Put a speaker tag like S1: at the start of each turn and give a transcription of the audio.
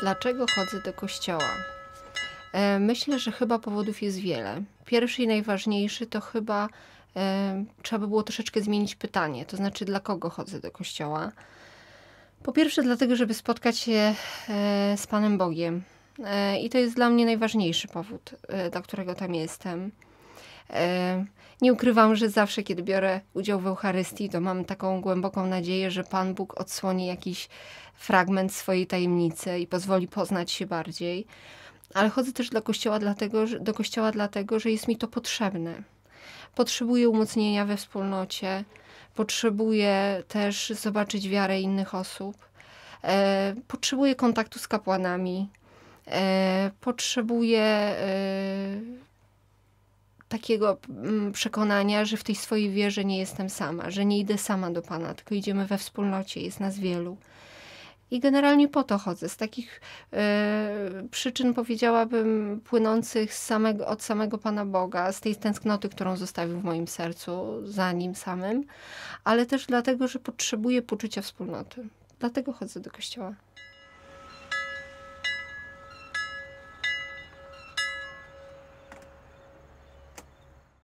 S1: Dlaczego chodzę do kościoła? E, myślę, że chyba powodów jest wiele. Pierwszy i najważniejszy to chyba e, trzeba by było troszeczkę zmienić pytanie, to znaczy dla kogo chodzę do kościoła? Po pierwsze, dlatego, żeby spotkać się e, z Panem Bogiem. I to jest dla mnie najważniejszy powód, dla którego tam jestem. Nie ukrywam, że zawsze, kiedy biorę udział w Eucharystii, to mam taką głęboką nadzieję, że Pan Bóg odsłoni jakiś fragment swojej tajemnicy i pozwoli poznać się bardziej. Ale chodzę też do kościoła dlatego, że, do kościoła dlatego, że jest mi to potrzebne. Potrzebuję umocnienia we wspólnocie, potrzebuję też zobaczyć wiarę innych osób, e, potrzebuję kontaktu z kapłanami, e, potrzebuję. E, takiego mm, przekonania, że w tej swojej wierze nie jestem sama, że nie idę sama do Pana, tylko idziemy we wspólnocie, jest nas wielu. I generalnie po to chodzę. Z takich y, przyczyn powiedziałabym płynących samego, od samego Pana Boga, z tej tęsknoty, którą zostawił w moim sercu za Nim samym, ale też dlatego, że potrzebuję poczucia wspólnoty. Dlatego chodzę do kościoła.